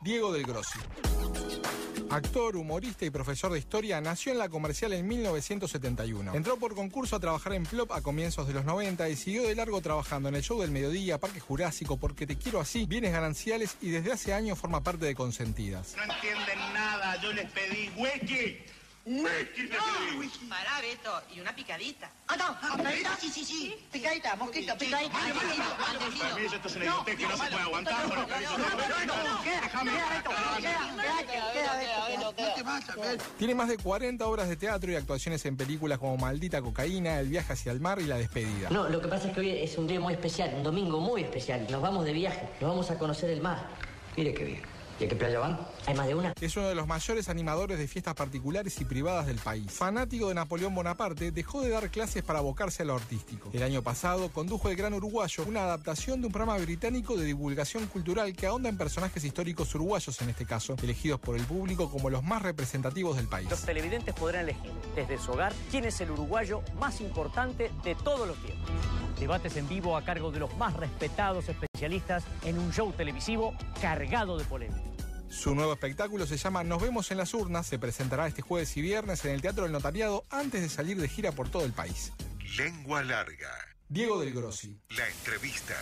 Diego del Grossi. Actor, humorista y profesor de historia, nació en la comercial en 1971. Entró por concurso a trabajar en Plop a comienzos de los 90 y siguió de largo trabajando en el show del mediodía, Parque Jurásico, Porque Te Quiero Así, Bienes Gananciales y desde hace años forma parte de Consentidas. No entienden nada, yo les pedí hueque. ¡Whisky! Pará, Beto, y una picadita. Ah, no, ah, picadita, sí, sí, sí. Picadita, mosquito, picadita. Permiso, esto es una no, que no se puede aguantar. No, no, no, déjame. Tiene más de 40 obras de teatro y actuaciones en películas como Maldita Cocaína, El viaje hacia el mar y La despedida. No, lo que pasa es que hoy es un día muy especial, un domingo muy especial. Nos vamos de viaje, nos vamos a conocer el mar. Mire qué bien. ¿Y a qué playa van? Hay más de una. Es uno de los mayores animadores de fiestas particulares y privadas del país. Fanático de Napoleón Bonaparte, dejó de dar clases para abocarse a lo artístico. El año pasado condujo El Gran Uruguayo, una adaptación de un programa británico de divulgación cultural que ahonda en personajes históricos uruguayos en este caso, elegidos por el público como los más representativos del país. Los televidentes podrán elegir desde su hogar quién es el uruguayo más importante de todos los tiempos. Debates en vivo a cargo de los más respetados especialistas en un show televisivo cargado de polémica. Su nuevo espectáculo se llama Nos vemos en las urnas, se presentará este jueves y viernes en el Teatro del Notariado antes de salir de gira por todo el país. Lengua larga. Diego del Grossi. La entrevista.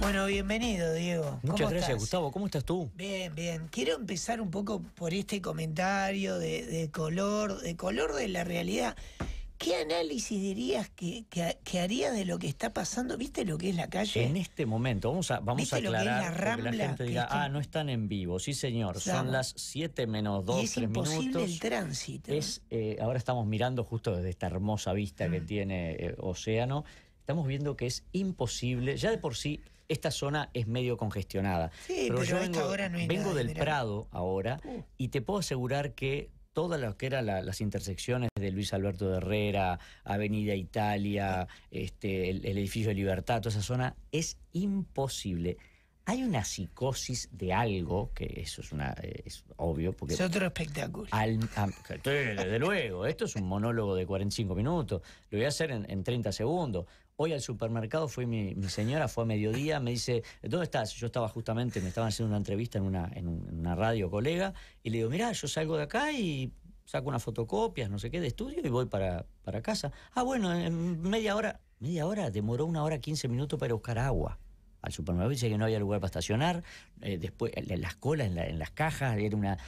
Bueno, bienvenido, Diego. Muchas gracias, Gustavo. ¿Cómo estás tú? Bien, bien. Quiero empezar un poco por este comentario de color, de color de la realidad. ¿Qué análisis dirías que, haría de lo que está pasando? ¿Viste lo que es la calle? En este momento, vamos a, vamos a aclarar. Lo que la, gente diga, ah, no están en vivo. Sí, señor, son las 7 menos 2, minutos. es imposible el tránsito. Es, ¿eh? Eh, ahora estamos mirando justo desde esta hermosa vista que mm. tiene eh, Océano. Estamos viendo que es imposible, ya de por sí esta zona es medio congestionada. Sí, pero, yo vengo, no vengo del Prado ahora uh. y te puedo asegurar que todas las que eran las intersecciones de Luis Alberto de Herrera, Avenida Italia, este, el, edificio de Libertad, toda esa zona, es imposible hay una psicosis de algo, que eso es una obvio. Porque es otro espectáculo. Al, desde luego, esto es un monólogo de 45 minutos, lo voy a hacer en, en 30 segundos. Hoy al supermercado fue mi, señora, fue a mediodía, me dice, ¿dónde estás? Yo estaba justamente, me estaban haciendo una entrevista en una, en una radio colega, y le digo, mirá, yo salgo de acá y saco unas fotocopias, no sé qué, de estudio y voy para, para casa. Ah, bueno, en media hora, media hora, demoró una hora 15 minutos para buscar agua al supermercado. Dice que no había lugar para estacionar, eh, después las colas en, en, las cajas, era una...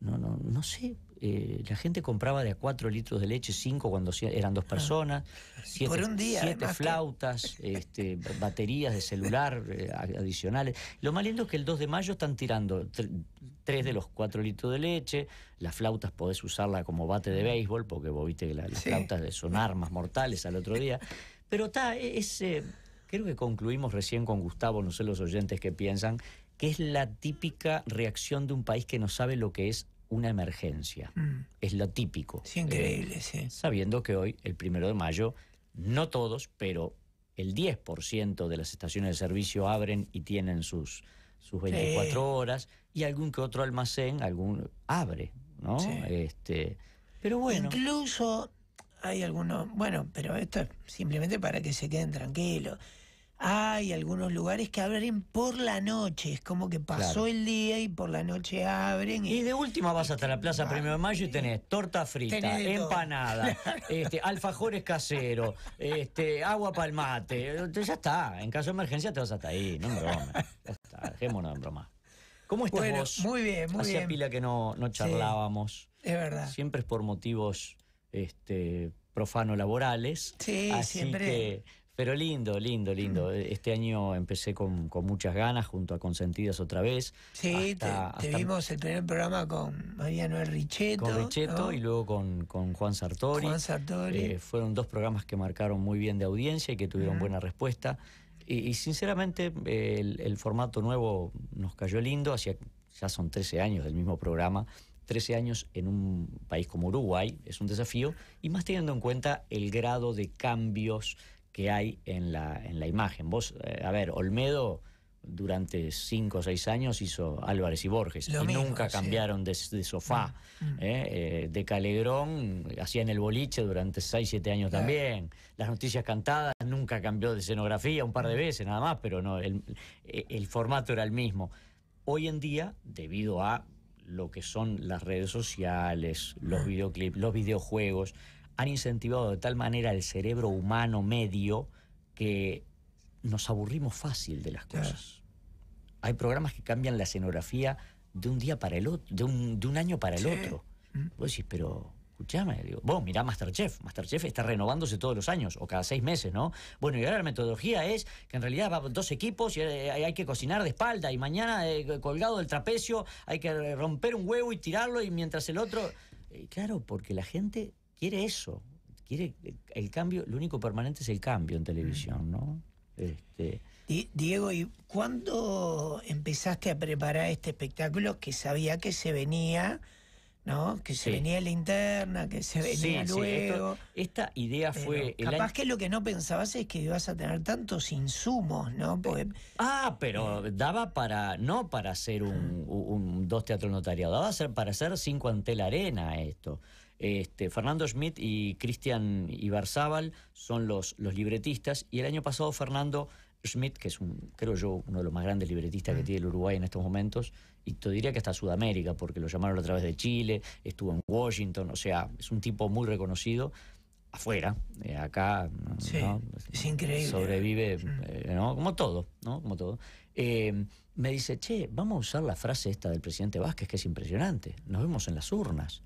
No, no, no sé, eh, la gente compraba de a 4 litros de leche, 5 cuando eran dos ah. personas, 7 siete flautas, este, baterías de celular eh, adicionales. Lo más lindo es que el 2 de mayo están tirando tres de los cuatro litros de leche, las flautas podés usarla como bate de ah. béisbol, porque vos viste que las flautas son armas mortales al otro día. Pero está, e, eh, creo que concluimos recién con Gustavo, no sé los oyentes que piensan, que es la típica reacción de un país que no sabe lo que es una emergencia. Mm. Es lo típico. Es increíble, eh, sí. Sabiendo que hoy, el primero de mayo, no todos, pero el 10% de las estaciones de servicio abren y tienen sus, sus 24 horas y algún que otro almacén algún abre, ¿no? Este, pero bueno. Incluso hay algunos, bueno, pero esto es simplemente para que se queden tranquilos hay algunos lugares que abren por la noche, es como que pasó el día y por la noche abren. Y, de última vas hasta la Plaza Premio de Mayo y tenés torta frita, empanada, este, alfajores casero, este, agua palmate, eh, ya está, en caso de emergencia te vas hasta ahí, no me Ya está, dejémonos en broma. ¿Cómo estás bueno, vos? Muy bien, muy Hacía pila que no, charlábamos. es verdad. Siempre es por motivos este, profano laborales. Sí, siempre. Que pero lindo, lindo, lindo. Mm. Este año empecé con, muchas ganas, junto a Consentidas otra vez. Sí, te, vimos el primer programa con María Noel Richetto. Con Richetto y luego con, Juan Sartori. Juan Sartori. Eh, fueron dos programas que marcaron muy bien de audiencia y que tuvieron buena respuesta. Y, sinceramente, eh, el, formato nuevo nos cayó lindo. Hacia, ya son 13 años del mismo programa. 13 años en un país como Uruguay es un desafío. Y más teniendo en cuenta el grado de cambios que hay en la, en la imagen. Vos, eh, a ver, Olmedo durante cinco o seis años hizo Álvarez y Borges y nunca cambiaron de, sofá. de mm, mm. eh, eh, de Calegrón el boliche durante seis, siete años también. Las noticias cantadas nunca cambió de escenografía un par de mm. veces nada más, pero no, el, el formato era el mismo. Hoy en día, debido a lo que son las redes sociales, los videoclips, los videojuegos, han incentivado de tal manera el cerebro humano medio que nos aburrimos fácil de las cosas. Hay programas que cambian la escenografía de un día para el otro, de un, año para el otro. Mm. Vos decís, pero escuchame, digo, vos mirá Masterchef, Masterchef está renovándose todos los años o cada seis meses, ¿no? Bueno, y ahora la metodología es que en realidad va dos equipos y eh, hay que cocinar de espalda y mañana eh, colgado del trapecio hay que romper un huevo y tirarlo y mientras el otro... Eh, claro, porque la gente quiere eso, quiere el cambio, lo único permanente es el cambio en televisión, ¿no? Este... Diego, ¿y cuándo empezaste a preparar este espectáculo que sabía que se venía? ¿no? Que se venía la interna, que se venía luego. esta idea fue. capaz que lo que no pensabas es que ibas a tener tantos insumos, ¿no? Eh, ah, pero eh, daba para. No para hacer un, dos teatros notariados, daba para hacer cinco ante la arena esto. Este, Fernando Schmidt y Cristian Ibarzábal son los, libretistas y el año pasado Fernando Schmidt, que es creo yo, uno de los más grandes libretistas que mm. tiene el Uruguay en estos momentos, y te diría que hasta Sudamérica, porque lo llamaron a través de Chile, estuvo en Washington, o sea, es un tipo muy reconocido afuera, eh, acá, es increíble. sobrevive, mm. eh, ¿no? como todo, ¿no? todo. Eh, me dice, che, vamos a usar la frase esta del presidente Vázquez, que es impresionante, nos vemos en las urnas.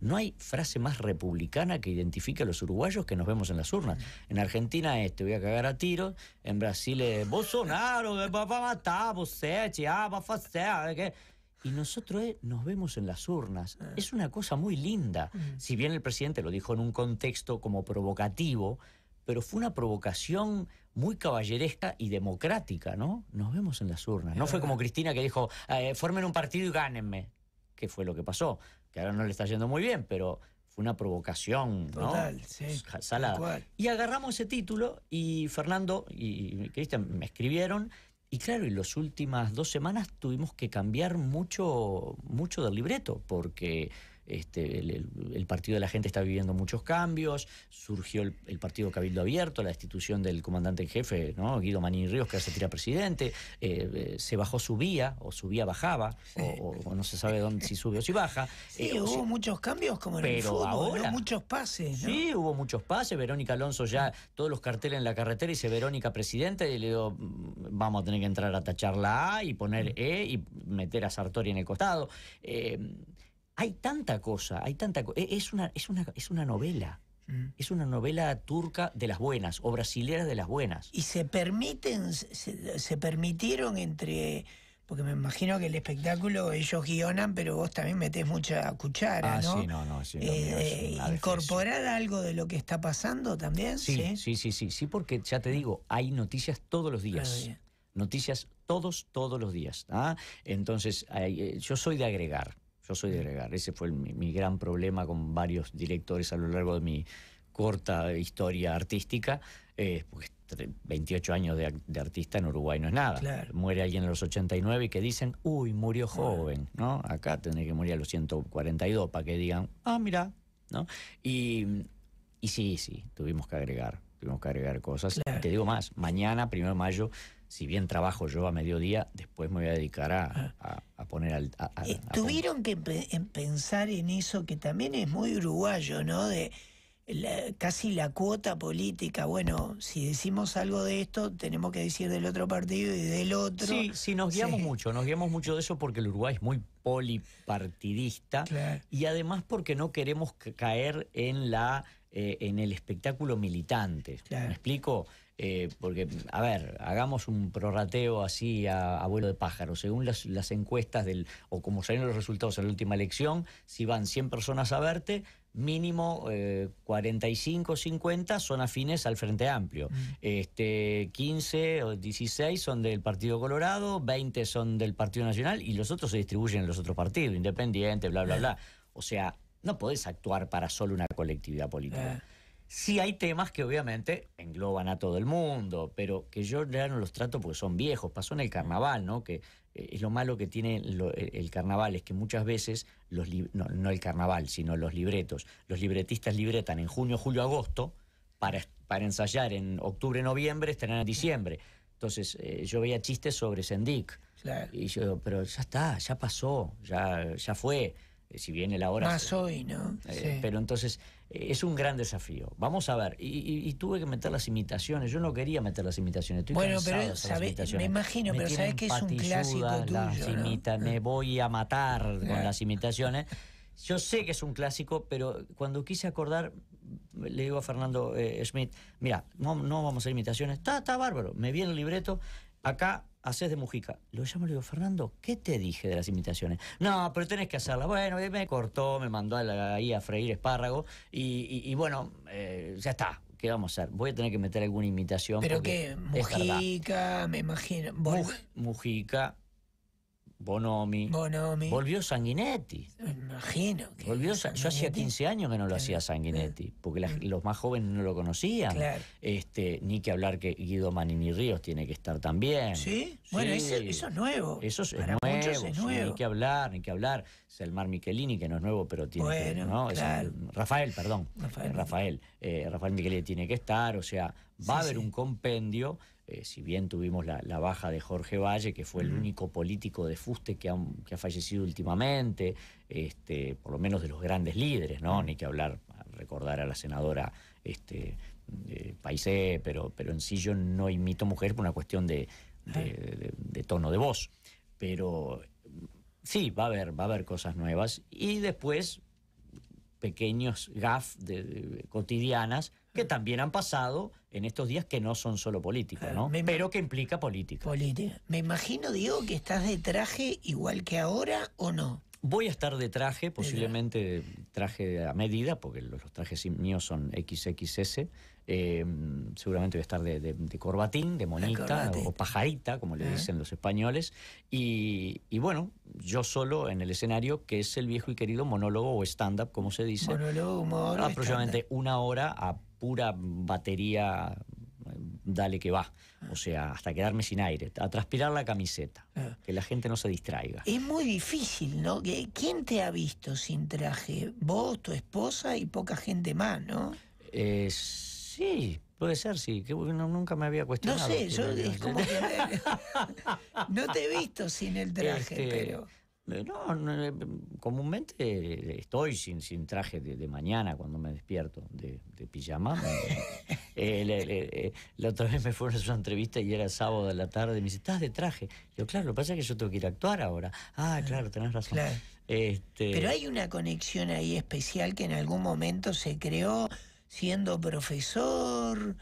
No hay frase más republicana que identifique a los uruguayos que nos vemos en las urnas. En Argentina es te voy a cagar a tiro, en Brasil es Bolsonaro, va eh, a matar, vos va a hacer, y nosotros eh, nos vemos en las urnas. Eh. Es una cosa muy linda. Mm. Si bien el presidente lo dijo en un contexto como provocativo, pero fue una provocación muy caballeresca y democrática, ¿no? Nos vemos en las urnas. No fue como Cristina que dijo, formen un partido y gánenme, ¿Qué fue lo que pasó que ahora no le está yendo muy bien, pero fue una provocación, Total, sí. Salada. Y agarramos ese título y Fernando y Cristian me escribieron. Y claro, en las últimas dos semanas tuvimos que cambiar mucho, mucho del libreto, porque este, el, Partido de la Gente está viviendo muchos cambios, surgió el, Partido Cabildo Abierto, la destitución del comandante en jefe, ¿no? Guido Manini Ríos, que ahora se tira presidente, eh, eh, se bajó su vía, o subía bajaba, o, no se sabe dónde si sube o si baja. Sí, eh, hubo muchos cambios como en el fútbol, ahora, muchos pases. ¿no? Sí, hubo muchos pases, Verónica Alonso ya, todos los carteles en la carretera, dice Verónica presidente, y le digo, mm, vamos a tener que entrar a tachar la A y poner mm. E y meter a Sartori en el costado hay tanta cosa, hay tanta cosa. E, es una, es, una, es una novela. Mm. Es una novela turca de las buenas o brasilera de las buenas. Y se permiten, se, permitieron entre. Porque me imagino que el espectáculo ellos guionan, pero vos también metés mucha cuchara, ah, Sí, no, no, sí, eh, incorporar algo de lo que está pasando también. Sí, sí, sí, sí, sí, porque ya te digo, hay noticias todos los días. noticias todos, todos los días. ¿ah? Entonces, eh, yo soy de agregar. Yo soy de agregar. Ese fue mi, gran problema con varios directores a lo largo de mi corta historia artística, 28 eh, pues, años de, artista en Uruguay no es nada. Muere alguien a los 89 y que dicen, uy, murió ah. joven, ¿no? Acá tendría que morir a los 142 para que digan, ah, mira, ¿no? Y, y sí, sí, tuvimos que agregar, tuvimos que agregar cosas. Te digo más, mañana, primero de mayo, si bien trabajo yo a mediodía, después me voy a dedicar a, poner al... Tuvieron que pensar en eso que también es muy uruguayo, ¿no? De casi la cuota política. Bueno, si decimos algo de esto, tenemos que decir del otro partido y del otro. Sí, sí, nos guiamos mucho, nos guiamos mucho de eso porque el Uruguay es muy polipartidista y además porque no queremos caer en la eh, en el espectáculo militante. ¿Me explico? Eh, porque, a ver, hagamos un prorrateo así a, vuelo de pájaro. Según las, encuestas del, o como salieron los resultados en la última elección, si van 100 personas a verte, mínimo 45 o 50 son afines al Frente Amplio. Mm. Este, 15 o 16 son del Partido Colorado, 20 son del Partido Nacional y los otros se distribuyen en los otros partidos, independiente, bla, bla, bla. O sea, no podés actuar para solo una colectividad política. Eh. Sí hay temas que obviamente engloban a todo el mundo, pero que yo ya no los trato porque son viejos. Pasó en el carnaval, ¿no? Que eh, es lo malo que tiene el carnaval, es que muchas veces, los no, el carnaval, sino los libretos, los libretistas libretan en junio, julio, agosto para, para ensayar en octubre, noviembre, estarán en diciembre. Entonces eh, yo veía chistes sobre Sendik. Y yo, pero ya está, ya pasó, ya, ya fue. Eh, si bien la ahora... Más hoy, ¿no? Eh, pero entonces eh, es un gran desafío. Vamos a ver, y, tuve que meter las imitaciones, yo no quería meter las imitaciones. bueno, pero sabe, me imagino, pero sabes que es un clásico tuyo. me voy a matar con las imitaciones. Yo sé que es un clásico, pero cuando quise acordar, le digo a Fernando Smith Schmidt, mira, no, no vamos a hacer imitaciones, está, está bárbaro, me viene el libreto, acá haces de Mujica. Lo llamo y le digo, Fernando, ¿qué te dije de las imitaciones? No, pero tenés que hacerlas. Bueno, me cortó, me mandó ahí a freír espárrago y, y, bueno, eh, ya está. ¿Qué vamos a hacer? Voy a tener que meter alguna imitación. ¿Pero qué? Mujica, me imagino. Mujica, Bonomi. Volvió Sanguinetti. Me imagino que. Volvió, Yo hacía 15 años que no lo hacía Sanguinetti, porque mm. los más jóvenes no lo conocían. Este, ni que hablar que Guido Manini Ríos tiene que estar también. ¿Sí? Bueno, eso, es nuevo. Eso es, nuevo, es nuevo. ni que hablar, ni que hablar. Selmar Michelini, que no es nuevo, pero tiene que. ¿no? Rafael, perdón. Rafael. Eh, Rafael, Michelini tiene que estar, o sea, va a haber un compendio eh, si bien tuvimos la, baja de Jorge Valle, que fue el único político de fuste que ha, fallecido últimamente, este, por lo menos de los grandes líderes, ¿no? Ni que hablar, recordar a la senadora este, Paisé, pero, en sí yo no imito mujer por una cuestión de, tono de voz. Pero sí, va a haber, va a haber cosas nuevas. Y después, pequeños gaf de, cotidianas que también han pasado en estos días que no son solo políticos, ah, ¿no? Pero que implica política. Política. Me imagino, Diego, que estás de traje igual que ahora o no. Voy a estar de traje, posiblemente traje a medida, porque los, trajes míos son XXS. Eh, seguramente voy a estar de, corbatín, de monita o pajarita, como le ah. dicen los españoles. Y, bueno, yo solo en el escenario, que es el viejo y querido monólogo o stand-up, como se dice. Monólogo, Aproximadamente una hora a pura batería, dale que va. O sea, hasta quedarme sin aire, a transpirar la camiseta, ah. que la gente no se distraiga. Es muy difícil, ¿no? ¿Quién te ha visto sin traje? Vos, tu esposa y poca gente más, ¿no? Eh, sí, Puede ser, sí. Que, nunca me había cuestionado. No sé, yo es como no te he visto sin el traje, este, pero... Eh, no, eh, comúnmente estoy sin, sin traje de, mañana cuando me despierto, de, pijama. Eh, la otra vez me fueron a una entrevista y era sábado de la tarde y me dice, ¿estás de traje? Yo, claro, lo que pasa es que yo tengo que ir a actuar ahora. Ah, ah claro, tenés razón. Este Pero hay una conexión ahí especial que en algún momento se creó siendo profesor,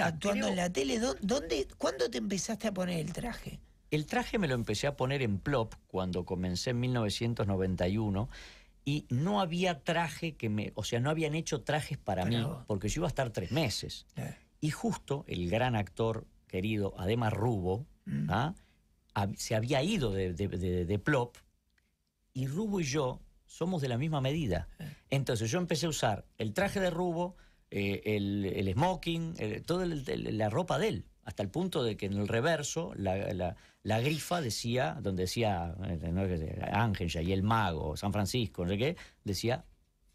actuando en la tele. ¿Dónde, ¿Cuándo te empezaste a poner el traje? El traje me lo empecé a poner en Plop cuando comencé en 1991 y no había traje que me, o sea, no habían hecho trajes para mí porque yo iba a estar tres meses. Y justo el gran actor querido, además Rubo, mm. ¿ah? se había ido de, Plop y Rubo y yo somos de la misma medida. Entonces yo empecé a usar el traje de Rubo, eh, el, smoking, eh, toda la ropa de él hasta el punto de que en el reverso la, la, grifa decía, donde decía eh, ¿no? Ángel y el mago, San Francisco, no sé qué, decía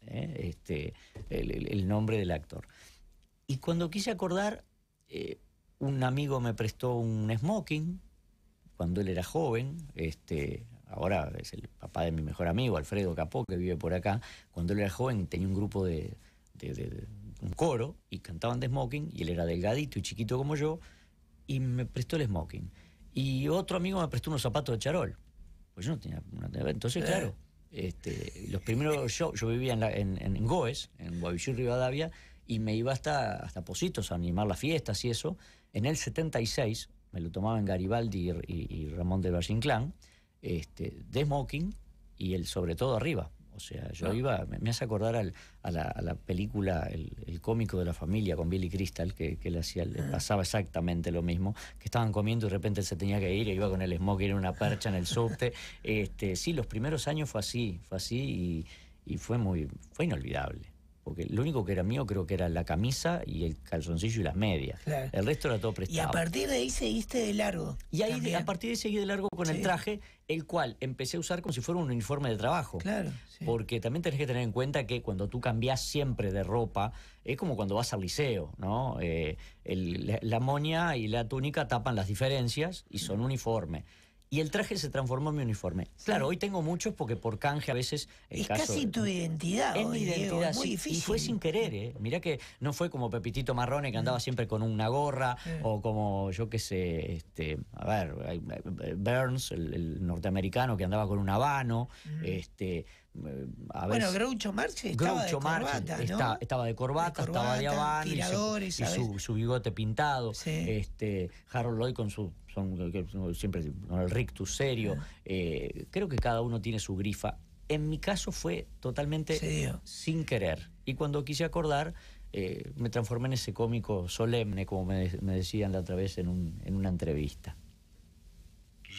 eh, este, el, nombre del actor. Y cuando quise acordar, eh, un amigo me prestó un smoking cuando él era joven, este, ahora es el papá de mi mejor amigo, Alfredo Capó, que vive por acá, cuando él era joven tenía un grupo de, de, de un coro y cantaban de smoking y él era delgadito y chiquito como yo y me prestó el smoking. Y otro amigo me prestó unos zapatos de charol. Pues yo no tenía. entonces, eh. claro, este, los primeros Yo vivía en, en, Goes, en Rivadavia, y me iba hasta, hasta Positos a animar las fiestas y eso. En el 76, me lo tomaban Garibaldi y, Ramón de Berlinclán, este, de smoking y el sobre todo arriba, o sea, yo ah. iba, me, hace acordar a, la, película el, cómico de la familia con Billy Crystal, que, le, hacía, le ah. pasaba exactamente lo mismo, que estaban comiendo y de repente él se tenía que ir, iba con el smoking en una percha en el softe. Este, sí, los primeros años fue así, fue así y, y fue muy, fue inolvidable. Porque lo único que era mío creo que era la camisa y el calzoncillo y las medias. El resto era todo prestado. Y a partir de ahí seguiste de largo. Y ahí a partir de ahí seguí de largo con el traje, el cual empecé a usar como si fuera un uniforme de trabajo. Claro. Porque también tenés que tener en cuenta que cuando tú cambiás siempre de ropa, es como cuando vas al liceo, ¿no? Eh, la, la moña y la túnica tapan las diferencias y son uniformes y el traje se transformó en mi uniforme. Claro, hoy tengo muchos porque por canje a veces... Es casi tu identidad. Es mi identidad, Y fue sin querer, ¿eh? Mirá que no fue como Pepitito Marrone que andaba mm. siempre con una gorra o como, yo qué sé, este, a ver, eh, Burns, el, norteamericano que andaba con un habano, mm. este eh, bueno, Groucho Marx estaba de corbata, estaba de corbata, estaba de habana y, su, bigote pintado. Este, Harold Lloyd con su siempre el rictus serio. Eh, creo que cada uno tiene su grifa. En mi caso fue totalmente sin querer. Y cuando quise acordar, eh, me transformé en ese cómico solemne, como me, decían la otra vez en, en una entrevista.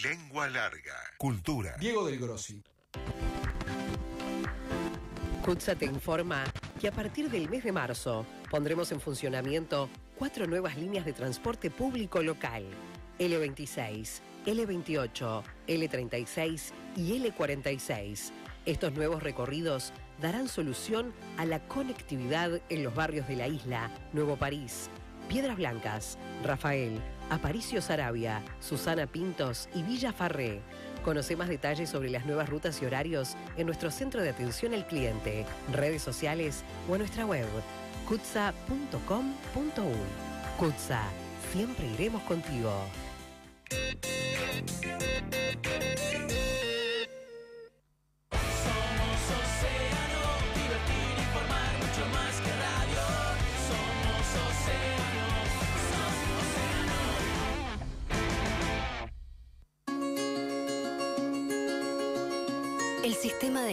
Lengua larga. Cultura. Diego del Grossi. CUTSA te informa que a partir del mes de marzo pondremos en funcionamiento cuatro nuevas líneas de transporte público local. L26, L28, L36 y L46. Estos nuevos recorridos darán solución a la conectividad en los barrios de la isla, Nuevo París, Piedras Blancas, Rafael, Aparicio Sarabia, Susana Pintos y Villa Farré Conoce más detalles sobre las nuevas rutas y horarios en nuestro centro de atención al cliente, redes sociales o en nuestra web kutsa.com.u. Kutsa, siempre iremos contigo.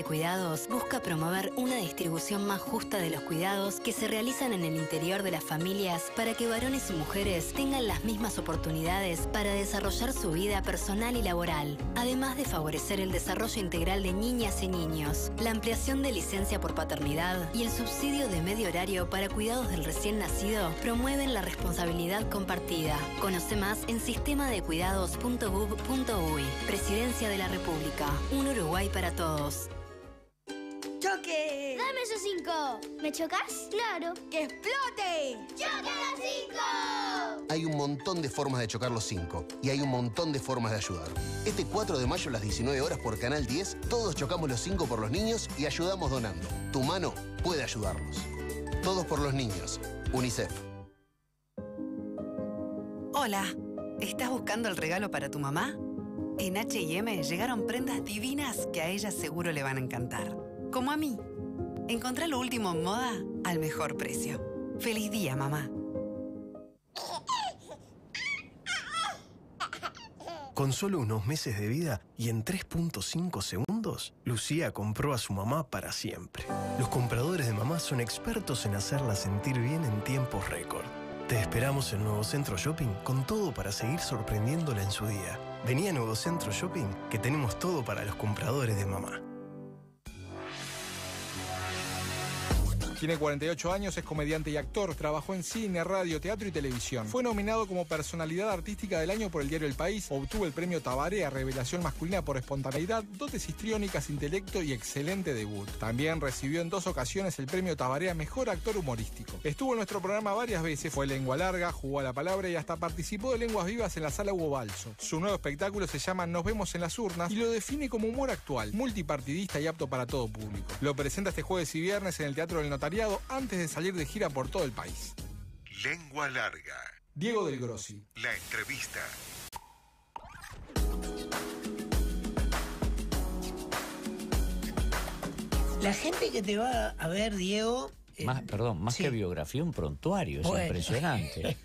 Cuidados busca promover una distribución más justa de los cuidados que se realizan en el interior de las familias para que varones y mujeres tengan las mismas oportunidades para desarrollar su vida personal y laboral, además de favorecer el desarrollo integral de niñas y niños, la ampliación de licencia por paternidad y el subsidio de medio horario para cuidados del recién nacido promueven la responsabilidad compartida. Conoce más en sistemadecuidados.gov.uy. Presidencia de la República. Un Uruguay para todos. ¿Me chocas? Claro. ¡Que explote! ¡Choca los cinco! Hay un montón de formas de chocar los cinco y hay un montón de formas de ayudar. Este 4 de mayo a las 19 horas por Canal 10, todos chocamos los cinco por los niños y ayudamos donando. Tu mano puede ayudarnos. Todos por los niños. UNICEF. Hola. ¿Estás buscando el regalo para tu mamá? En HM llegaron prendas divinas que a ella seguro le van a encantar. Como a mí Encontrá lo último en moda al mejor precio. Feliz día, mamá. Con solo unos meses de vida y en 3.5 segundos, Lucía compró a su mamá para siempre. Los compradores de mamá son expertos en hacerla sentir bien en tiempos récord. Te esperamos en Nuevo Centro Shopping con todo para seguir sorprendiéndola en su día. Venía a Nuevo Centro Shopping que tenemos todo para los compradores de mamá. Tiene 48 años, es comediante y actor, trabajó en cine, radio, teatro y televisión. Fue nominado como personalidad artística del año por el diario El País, obtuvo el premio Tabaré a revelación masculina por espontaneidad, dotes histriónicas, intelecto y excelente debut. También recibió en dos ocasiones el premio Tabaré a mejor actor humorístico. Estuvo en nuestro programa varias veces, fue lengua larga, jugó a la palabra y hasta participó de Lenguas Vivas en la sala Hugo Balso. Su nuevo espectáculo se llama Nos vemos en las urnas y lo define como humor actual, multipartidista y apto para todo público. Lo presenta este jueves y viernes en el Teatro del Notario antes de salir de gira por todo el país. Lengua larga. Diego del Grossi. La entrevista. La gente que te va a ver, Diego. Eh, perdón, más que biografía, un prontuario, es impresionante.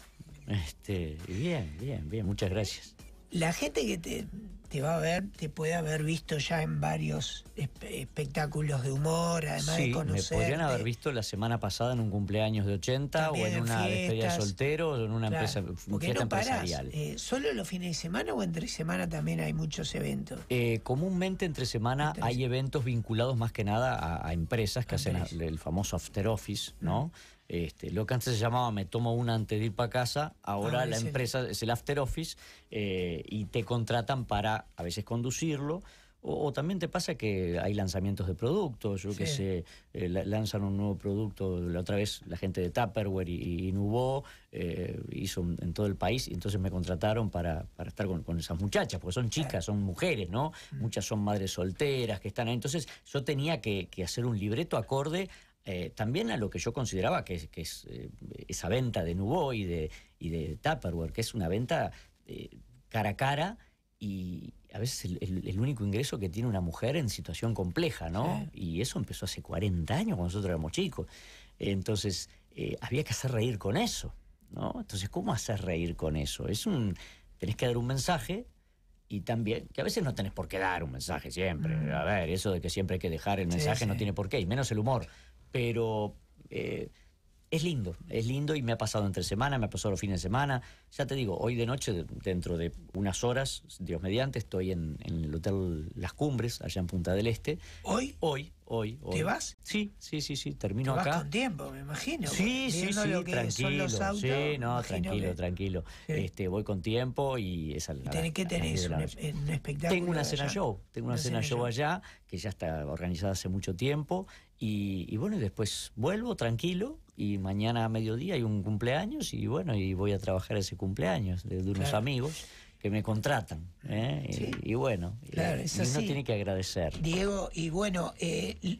este, bien, bien, bien, muchas gracias. La gente que te, te va a ver, te puede haber visto ya en varios espectáculos de humor, además de conocer. Me podrían haber visto la semana pasada en un cumpleaños de 80 o en, una despedida de soltero o en una empresa fiesta empresarial. Eh, ¿Solo los fines de semana o entre semana también hay muchos eventos? Eh, comúnmente entre semana hay eventos vinculados más que nada a, empresas que hacen el famoso after office, ¿no? Este, lo que antes se llamaba me tomo una antes de ir para casa, ahora ah, la empresa es el after office eh, y te contratan para a veces conducirlo. O, también te pasa que hay lanzamientos de productos, yo que sé, eh, lanzan un nuevo producto, la otra vez la gente de Tupperware y, Nubo eh, hizo en todo el país, y entonces me contrataron para, estar con, esas muchachas, porque son chicas, son mujeres, ¿no? Mm. Muchas son madres solteras que están ahí, entonces yo tenía que hacer un libreto acorde eh, también a lo que yo consideraba que, es, eh, esa venta de Nubo y de, y de Tupperware, que es una venta eh, cara a cara y a veces el, único ingreso que tiene una mujer en situación compleja, ¿no? Y eso empezó hace 40 años cuando nosotros éramos chicos. Entonces, había que hacer reír con eso, ¿no? Entonces, ¿cómo hacer reír con eso? Es un... Tenés que dar un mensaje, y también que a veces no tenés por qué dar un mensaje siempre. Mm. A ver, eso de que siempre hay que dejar el mensaje no tiene por qué, y menos el humor pero eh, es lindo, es lindo y me ha pasado entre semana, me ha pasado los fines de semana. Ya te digo, hoy de noche, dentro de unas horas, Dios mediante, estoy en, el Hotel Las Cumbres, allá en Punta del Este. ¿Hoy? Hoy, hoy. hoy. te vas? Sí, sí, sí, sí, termino ¿Te vas con tiempo, me imagino. Sí, sí, sí, tranquilo. sí, no, tranquilo, tranquilo. Este, voy con tiempo y es al ¿Tenés, ¿Qué un, espectáculo. Tengo una cena show, tengo una, cena show allá, que ya está organizada hace mucho tiempo y, bueno, y después vuelvo tranquilo y mañana a mediodía hay un cumpleaños y bueno, y voy a trabajar ese cumpleaños de, unos amigos que me contratan. ¿eh? Y, bueno, uno tiene que agradecer. Diego, y bueno, eh,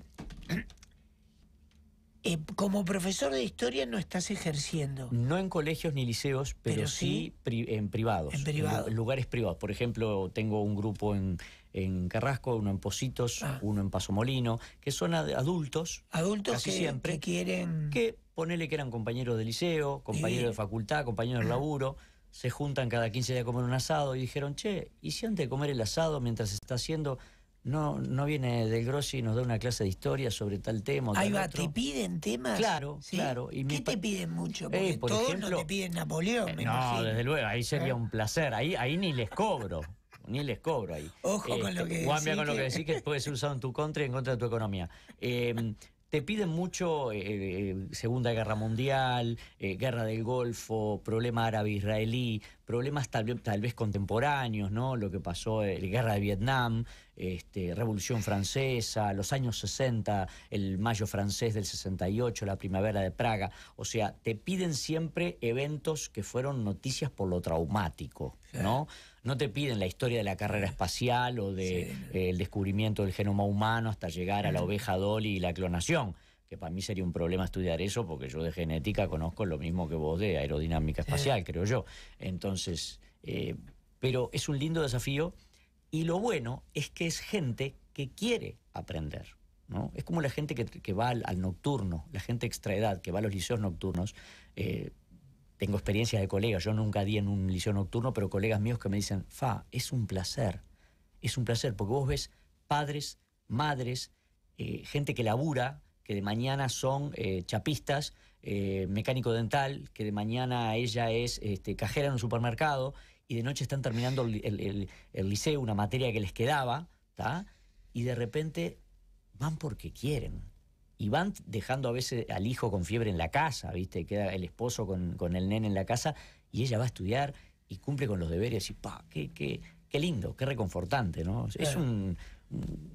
eh, como profesor de historia no estás ejerciendo. No en colegios ni liceos, pero, sí, en privados. En privado. lugares privados. Por ejemplo, tengo un grupo en en Carrasco, uno en Positos, ah. uno en Paso Molino, que son adultos, adultos casi que, siempre, quieren... Que ponele que eran compañeros de liceo, compañeros de facultad, compañeros de ah. laburo, se juntan cada 15 días a comer un asado y dijeron, che, ¿y si antes de comer el asado mientras se está haciendo... No, no viene del Grossi y nos da una clase de historia sobre tal tema. Ahí va, te piden temas. Claro, claro. Y ¿Qué te piden mucho? Eh, Porque todos no te piden Napoleón. Eh, no, desde luego, ahí sería ¿Eh? un placer. Ahí, ahí ni les cobro ni les cobro ahí. Ojo con lo este, que Guambia decís. con lo que decís que puede ser usado en tu contra y en contra de tu economía. Em, te piden mucho eh, eh, eh, Segunda Guerra Mundial, Guerra del Golfo, problema árabe-israelí, problemas tal, vez, contemporáneos, ¿no? Lo que pasó, eh, la guerra de Vietnam, este, Revolución Francesa, los años 60, el mayo francés del 68, la primavera de Praga. O sea, te piden siempre eventos que fueron noticias por lo traumático, ¿no? No te piden la historia de la carrera espacial o del de, eh, descubrimiento del genoma humano hasta llegar a la oveja Dolly y la clonación que para mí sería un problema estudiar eso, porque yo de genética conozco lo mismo que vos de aerodinámica espacial, creo yo. Entonces, eh, pero es un lindo desafío y lo bueno es que es gente que quiere aprender. ¿no? Es como la gente que, va al, nocturno, la gente extraedad que va a los liceos nocturnos. Eh, tengo experiencias de colegas, yo nunca di en un liceo nocturno, pero colegas míos que me dicen, Fa, es un placer, es un placer, porque vos ves padres, madres, eh, gente que labura, que de mañana son eh, chapistas, eh, mecánico dental, que de mañana ella es este, cajera en un supermercado y de noche están terminando el, liceo, una materia que les quedaba, está y de repente van porque quieren. Y van dejando a veces al hijo con fiebre en la casa, ¿viste? Queda el esposo con, el nene en la casa y ella va a estudiar y cumple con los deberes y pa, qué, qué, qué lindo, qué reconfortante, ¿no? Es un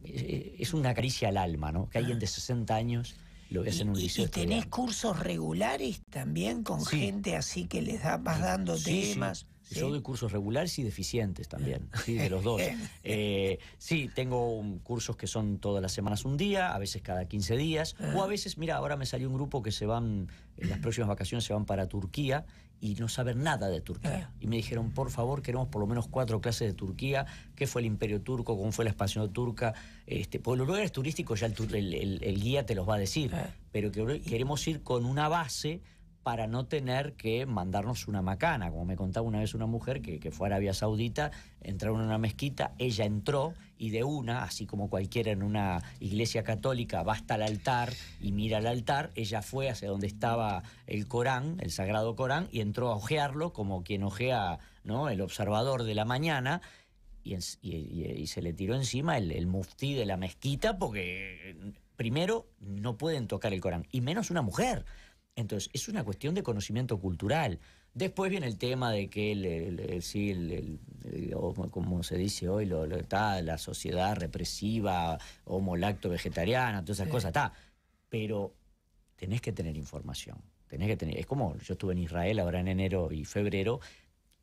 eh, es una caricia al alma, ¿no? Que alguien de 60 ah. años lo ves en un liceo. ¿Y, tenés cursos regulares también con gente así que les da, vas dando temas? Sí. Yo doy cursos regulares y deficientes también, de los dos. Eh, sí, tengo cursos que son todas las semanas un día, a veces cada 15 días, o ah. a veces, mira, ahora me salió un grupo que se van, en las próximas vacaciones se van para Turquía y no saber nada de Turquía. Y me dijeron, por favor, queremos por lo menos cuatro clases de Turquía, qué fue el imperio turco, cómo fue la expansión turca. Este, porque los lugares turísticos ya el, guía te los va a decir, pero queremos ir con una base para no tener que mandarnos una macana, como me contaba una vez una mujer que, fue a Arabia Saudita, entraron en una mezquita, ella entró y de una, así como cualquiera en una iglesia católica, va hasta el altar y mira el altar, ella fue hacia donde estaba el Corán, el Sagrado Corán, y entró a ojearlo como quien ojea ¿no? el observador de la mañana, y, se le tiró encima el, el, muftí de la mezquita porque eh, primero no pueden tocar el Corán y menos una mujer. Entonces, es una cuestión de conocimiento cultural. Después viene el tema de que, el, como se dice hoy, lo, está, la sociedad represiva, lacto vegetariana, todas esas cosas, está. Pero tenés que tener información. Tenés que tener, es como yo estuve en Israel ahora en enero y febrero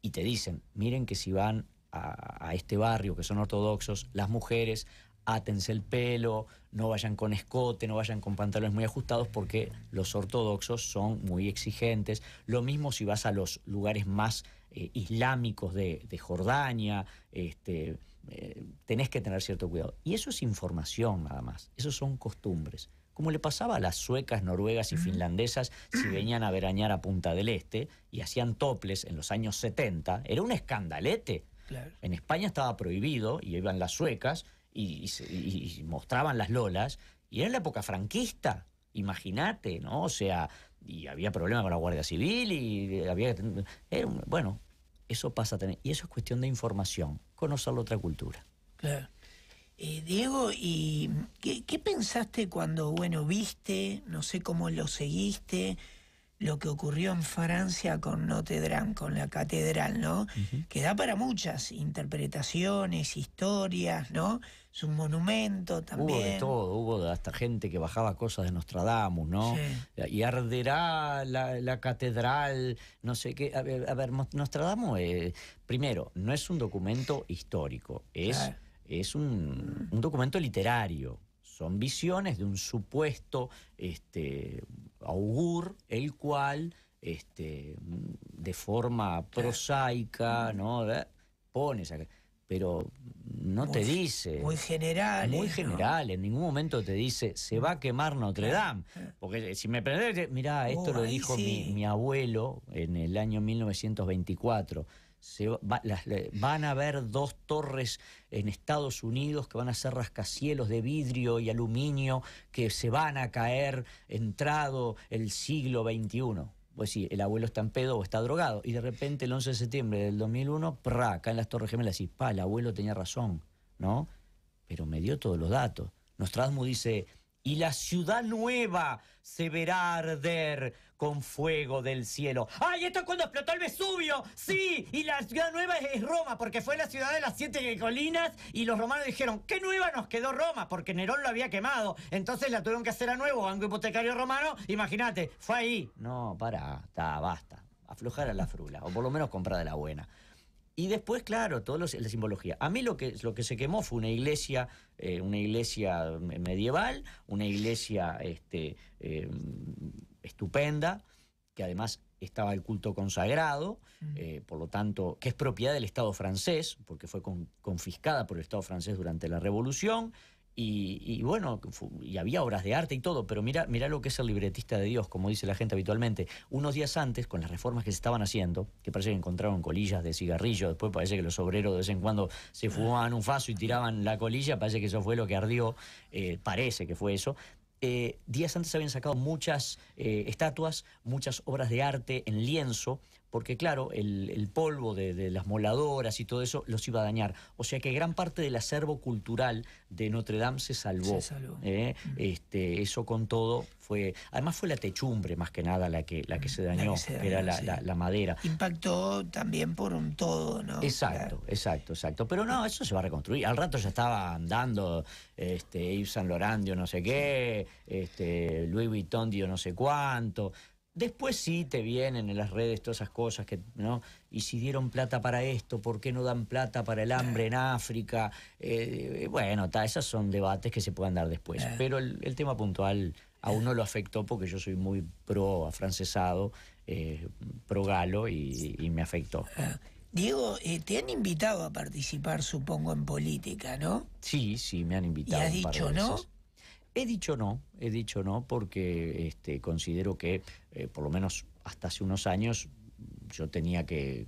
y te dicen, miren que si van a, a este barrio, que son ortodoxos, las mujeres átense el pelo, no vayan con escote, no vayan con pantalones muy ajustados porque los ortodoxos son muy exigentes. Lo mismo si vas a los lugares más eh, islámicos de, Jordania, este, eh, tenés que tener cierto cuidado. Y eso es información nada más, eso son costumbres. Como le pasaba a las suecas, noruegas y finlandesas si venían a verañar a Punta del Este y hacían toples en los años 70, era un escandalete. En España estaba prohibido y iban las suecas y, mostraban las lolas, y era en la época franquista, imagínate, ¿no? O sea, y había problemas con la Guardia Civil y había... Era bueno, eso pasa a tener... Y eso es cuestión de información, conocer la otra cultura. Claro. Eh, Diego, ¿y qué, pensaste cuando, bueno, viste, no sé cómo lo seguiste, lo que ocurrió en Francia con Notre Dame, con la catedral, ¿no? Que da para muchas interpretaciones, historias, ¿no? Es un monumento también. Hubo de todo, hubo hasta gente que bajaba cosas de Nostradamus, ¿no? Y arderá la, catedral, no sé qué. A ver, Nostradamus, eh, primero, no es un documento histórico, es, es un, un documento literario son visiones de un supuesto este, augur, el cual, este, de forma prosaica, ¿no? Eh, pone pero no te dice. Muy general. Muy ¿eh? general, en ningún momento te dice, se va a quemar Notre Dame. Porque eh, si me prendes, mirá, esto oh, lo dijo mi, mi, abuelo en el año 1924 van a haber dos torres en Estados Unidos que van a ser rascacielos de vidrio y aluminio que se van a caer entrado el siglo XXI. Pues sí, el abuelo está en pedo o está drogado. Y de repente el 11 de septiembre del 2001, acá en las Torres Gemelas y pa, el abuelo tenía razón, ¿no? Pero me dio todos los datos. Nostradamus dice, y la ciudad nueva se verá arder con fuego del cielo. ¡Ay, esto es cuando explotó el Vesubio! ¡Sí! Y la ciudad nueva es Roma, porque fue la ciudad de las siete colinas y los romanos dijeron, ¿qué nueva nos quedó Roma? Porque Nerón lo había quemado. Entonces la tuvieron que hacer a nuevo, Banco Hipotecario Romano, imagínate, fue ahí. No, para, está, basta. Aflojar a la frula, o por lo menos comprar de la buena. Y después, claro, toda la simbología. A mí lo que, lo que se quemó fue una iglesia, eh, una iglesia medieval, una iglesia este, em, estupenda, que además estaba el culto consagrado, mm. eh, por lo tanto, que es propiedad del Estado francés, porque fue confiscada por el Estado francés durante la Revolución. Y, bueno, y había obras de arte y todo, pero mira, mira lo que es el libretista de Dios, como dice la gente habitualmente. Unos días antes, con las reformas que se estaban haciendo, que parece que encontraron colillas de cigarrillo, después parece que los obreros de vez en cuando se fumaban un faso y tiraban la colilla, parece que eso fue lo que ardió, eh, parece que fue eso. Eh, días antes habían sacado muchas eh, estatuas, muchas obras de arte en lienzo, porque claro, el, polvo de, las moladoras y todo eso los iba a dañar. O sea que gran parte del acervo cultural de Notre Dame se salvó. ¿eh? Este, eso con todo fue. Además fue la techumbre más que nada la que, la que mm, se dañó, era la, madera. Impactó también por un todo, ¿no? Exacto, exacto, exacto. Pero no, eso se va a reconstruir. Al rato ya estaba andando este, Yves Saint Lorandio, no sé qué, este, Louis Vuitton, yo no sé cuánto. Después sí te vienen en las redes todas esas cosas que, ¿no? Y si dieron plata para esto, ¿por qué no dan plata para el hambre en África? Eh, eh, bueno, ta, esos son debates que se pueden dar después. Eh. Pero el, tema puntual aún no lo afectó porque yo soy muy pro afrancesado, pro galo y, me afectó. Diego, te han invitado a participar, supongo, en política, ¿no? Sí, sí, me han invitado. Y has dicho, ¿no? He dicho no, he dicho no porque este, considero que, eh, por lo menos hasta hace unos años, yo tenía que,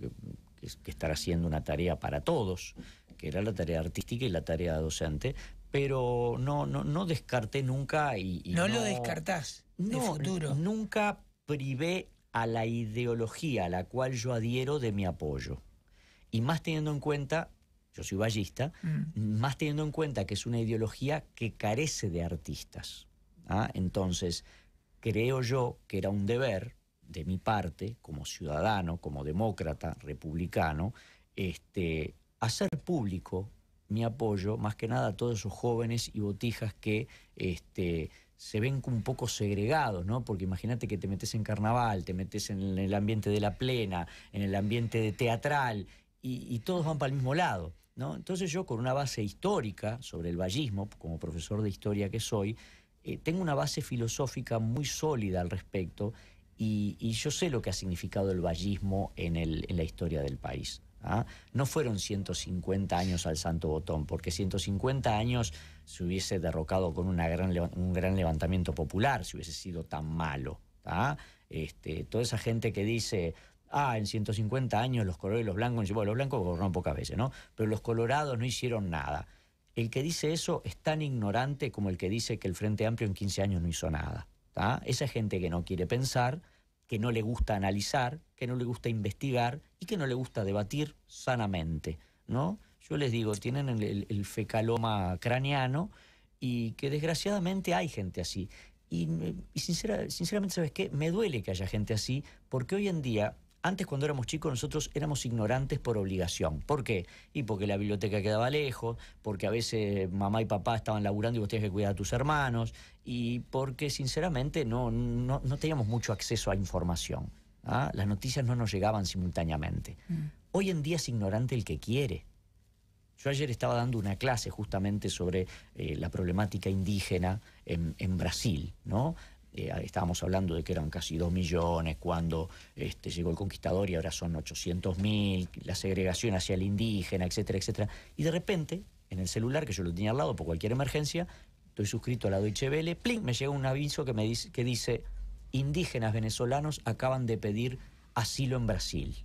estar haciendo una tarea para todos, que era la tarea artística y la tarea docente, pero no, no, no descarté nunca y, no, lo descartás. No, futuro. nunca privé a la ideología a la cual yo adhiero de mi apoyo. Y más teniendo en cuenta yo soy ballista, mm. más teniendo en cuenta que es una ideología que carece de artistas. ¿ah? Entonces, creo yo que era un deber de mi parte, como ciudadano, como demócrata, republicano, este, hacer público mi apoyo, más que nada a todos esos jóvenes y botijas que este, se ven un poco segregados, ¿no? Porque imagínate que te metes en carnaval, te metes en el ambiente de la plena, en el ambiente teatral, y, todos van para el mismo lado. Entonces yo con una base histórica sobre el vallismo, como profesor de historia que soy, eh, tengo una base filosófica muy sólida al respecto y, yo sé lo que ha significado el vallismo en, la historia del país. ¿ah? No fueron 150 años al Santo Botón, porque 150 años se hubiese derrocado con un gran levantamiento popular, si hubiese sido tan malo. ¿ah? Este, toda esa gente que dice, ah, en 150 años los colores, los blancos, bueno, los blancos gobernaron pocas veces, ¿no? Pero los colorados no hicieron nada. El que dice eso es tan ignorante como el que dice que el Frente Amplio en 15 años no hizo nada. ¿tá? Esa gente que no quiere pensar, que no le gusta analizar, que no le gusta investigar y que no le gusta debatir sanamente, ¿no? Yo les digo, tienen el, fecaloma craneano y que desgraciadamente hay gente así. Y, eh, sinceramente, ¿sabes qué? Me duele que haya gente así, porque hoy en día antes, cuando éramos chicos, nosotros éramos ignorantes por obligación. ¿Por qué? Y porque la biblioteca quedaba lejos, porque a veces mamá y papá estaban laburando y vos tenías que cuidar a tus hermanos, y porque sinceramente no, no, no teníamos mucho acceso a información. ¿ah? Las noticias no nos llegaban simultáneamente. Mm. Hoy en día es ignorante el que quiere. Yo ayer estaba dando una clase justamente sobre eh, la problemática indígena en, en Brasil, ¿no? Eh, estábamos hablando de que eran casi 2 millones cuando este, llegó el conquistador y ahora son 800 mil, la segregación hacia el indígena, etcétera, etcétera. Y de repente, en el celular, que yo lo tenía al lado por cualquier emergencia, estoy suscrito a la Deutsche Welle, pling, me llega un aviso que, me dice, que dice, indígenas venezolanos acaban de pedir asilo en Brasil.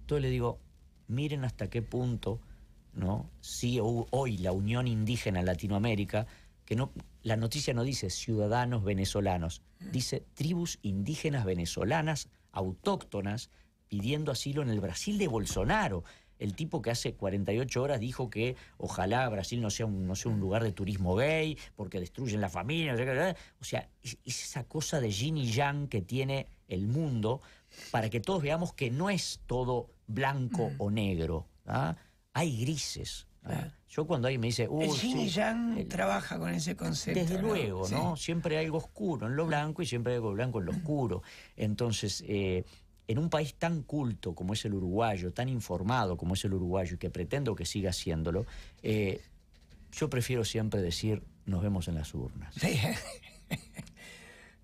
Entonces le digo, miren hasta qué punto, ¿no? Sí, hoy la Unión Indígena Latinoamérica, que no, la noticia no dice ciudadanos venezolanos, dice tribus indígenas venezolanas autóctonas pidiendo asilo en el Brasil de Bolsonaro. El tipo que hace 48 horas dijo que ojalá Brasil no sea un, no un lugar de turismo gay porque destruyen la familia. O sea, es, esa cosa de yin y yang que tiene el mundo para que todos veamos que no es todo blanco mm. o negro. ¿ah? Hay grises, yo cuando alguien me dice, el yin trabaja con ese concepto. Desde luego, ¿no? Siempre hay algo oscuro en lo blanco y siempre hay algo blanco en lo oscuro. Entonces, eh, en un país tan culto como es el uruguayo, tan informado como es el uruguayo y que pretendo que siga haciéndolo eh, yo prefiero siempre decir, nos vemos en las urnas. Toda la vida.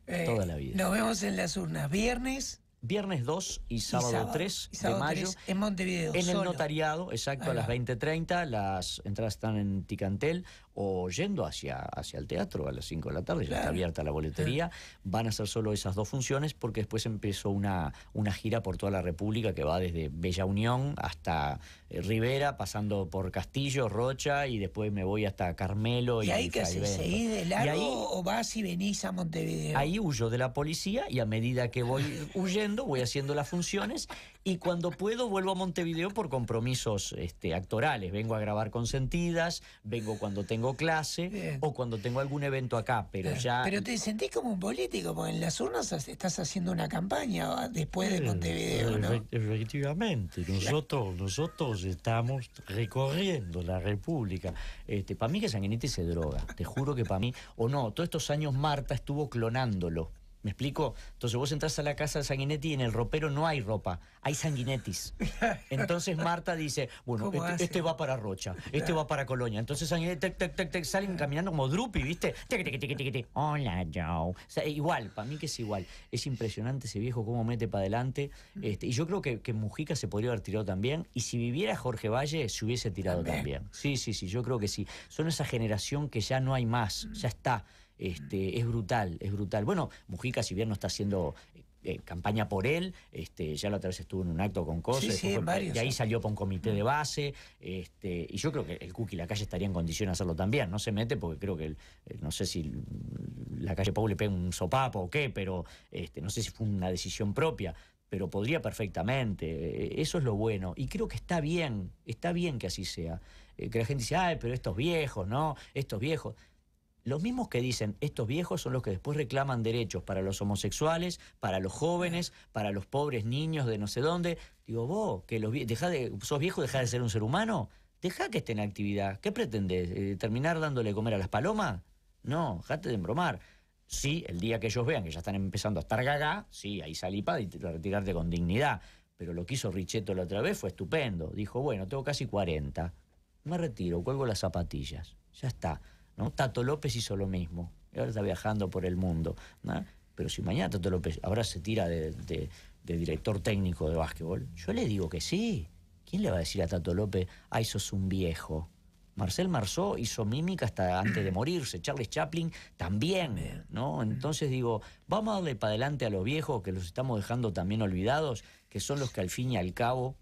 Eh, nos vemos en las urnas. Viernes viernes 2 y sábado, 3 de mayo en Montevideo. En el notariado, exacto, a las 20.30. Las entradas están en Ticantel o yendo hacia, hacia el teatro a las 5 de la tarde, ya está abierta la boletería. Ah. Van a ser solo esas dos funciones porque después empezó una, una gira por toda la República que va desde Bella Unión hasta eh, Rivera, pasando por Castillo, Rocha y después me voy hasta Carmelo. ¿Y, y ahí que se seguís de largo o vas y venís a Montevideo? Ahí huyo de la policía y a medida que voy huyendo voy haciendo las funciones y cuando puedo vuelvo a Montevideo por compromisos este, actorales. Vengo a grabar consentidas, vengo cuando tengo clase o cuando tengo algún evento acá, pero ya... Pero te sentís como un político, porque en las urnas estás haciendo una campaña ah, después de eh, Montevideo, ¿no? Efectivamente, nosotros, nosotros estamos recorriendo la República. Este, para mí que Sanguinetti se droga, te juro que para mí, o no, todos estos años Marta estuvo clonándolo ¿Me explico? Entonces vos entras a la casa de Sanguinetti y en el ropero no hay ropa, hay sanguinetis. Entonces Marta dice, bueno, este, este, va para Rocha, este va para Colonia. Entonces Sanguinetti, tec, tec, salen caminando como Drupi, ¿viste? Hola, Joe. O sea, igual, para mí que es igual. Es impresionante ese viejo cómo mete para adelante. Este, y yo creo que, que, Mujica se podría haber tirado también. Y si viviera Jorge Valle, se hubiese tirado también. Sí, sí, sí, yo creo que sí. Son esa generación que ya no hay más, ya está. Este, es brutal, es brutal. Bueno, Mujica, si bien no está haciendo eh, eh, campaña por él, este, ya la otra vez estuvo en un acto con cosas ...y ahí salió para un comité de mm. base, este, y yo creo que el Cookie y la calle estaría en condición de hacerlo también, no se mete porque creo que, no sé si la calle Pau le pega un sopapo o qué, pero no sé si fue una decisión propia, pero podría perfectamente. Eh, eso es lo bueno. Y creo que está bien, está bien que así sea. Que la gente dice, ay, pero estos viejos, ¿no? Estos viejos. Los mismos que dicen estos viejos son los que después reclaman derechos para los homosexuales, para los jóvenes, para los pobres niños de no sé dónde. Digo, vos, que los viejos de, sos viejo, deja de ser un ser humano, Deja que esté en actividad. ¿Qué pretendés? Eh, ¿Terminar dándole comer a las palomas? No, dejate de embromar. Sí, el día que ellos vean que ya están empezando a estar gaga, sí, ahí salipa y retirarte con dignidad. Pero lo que hizo Richetto la otra vez fue estupendo. Dijo, bueno, tengo casi 40. Me retiro, cuelgo las zapatillas. Ya está. ¿no? Tato López hizo lo mismo. ahora está viajando por el mundo. Pero si mañana Tato López ahora se tira de, director técnico de básquetbol, yo le digo que sí. ¿Quién le va a decir a Tato López, ay, sos un viejo? Marcel Marceau hizo mímica hasta antes de morirse, Charles Chaplin también, ¿no? Entonces digo, vamos a darle para adelante a los viejos que los estamos dejando también olvidados, que son los que al fin y al cabo,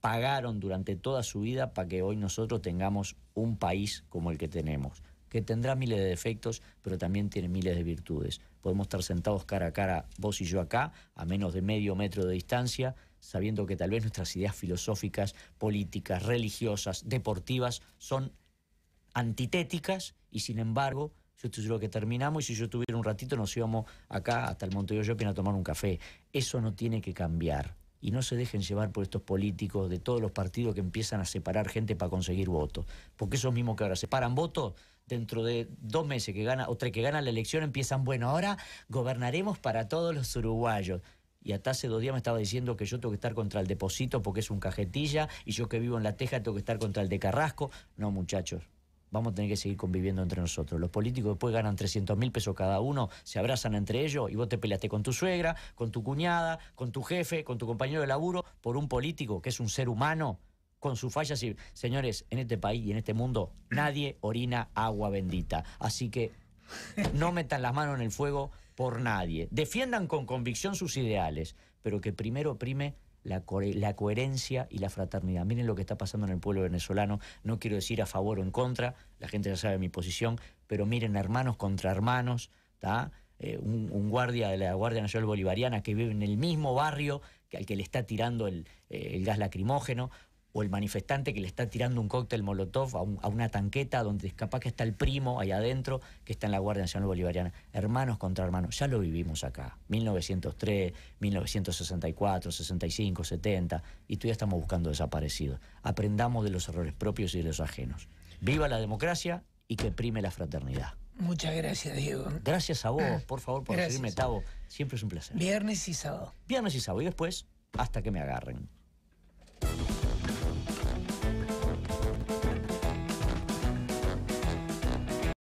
pagaron durante toda su vida para que hoy nosotros tengamos un país como el que tenemos, que tendrá miles de defectos, pero también tiene miles de virtudes. Podemos estar sentados cara a cara, vos y yo acá, a menos de medio metro de distancia, sabiendo que tal vez nuestras ideas filosóficas, políticas, religiosas, deportivas, son antitéticas y sin embargo yo estoy seguro que terminamos y si yo tuviera un ratito nos íbamos acá hasta el Montevideo Shopping a tomar un café. Eso no tiene que cambiar y no se dejen llevar por estos políticos de todos los partidos que empiezan a separar gente para conseguir votos. Porque esos mismos que ahora separan votos, dentro de dos meses que gana, o tres que gana la elección, empiezan, bueno, ahora gobernaremos para todos los uruguayos. Y hasta hace dos días me estaba diciendo que yo tengo que estar contra el depósito porque es un cajetilla, y yo que vivo en La Teja tengo que estar contra el de Carrasco. No, muchachos, vamos a tener que seguir conviviendo entre nosotros. Los políticos después ganan 300 mil pesos cada uno, se abrazan entre ellos y vos te peleaste con tu suegra, con tu cuñada, con tu jefe, con tu compañero de laburo, por un político que es un ser humano con sus fallas. Y, señores, en este país y en este mundo nadie orina agua bendita. Así que no metan las manos en el fuego por nadie. Defiendan con convicción sus ideales, pero que primero prime la, coherencia y la fraternidad. Miren lo que está pasando en el pueblo venezolano. No quiero decir a favor o en contra, la gente ya sabe mi posición, pero miren, hermanos contra hermanos, eh, un, guardia de la Guardia Nacional Bolivariana que vive en el mismo barrio que al que le está tirando el eh, gas lacrimógeno, o el manifestante que le está tirando un cóctel molotov a, una tanqueta donde capaz que está el primo ahí adentro que está en la Guardia Nacional Bolivariana. Hermanos contra hermanos, ya lo vivimos acá, 1903, 1964, 65, 70, y todavía estamos buscando desaparecidos. Aprendamos de los errores propios y de los ajenos. Viva la democracia y que prime la fraternidad. Muchas gracias, Diego. Gracias a vos, por favor, por recibirme, Tavo. Siempre es un placer. Viernes y sábado. Viernes y sábado. Y después, hasta que me agarren.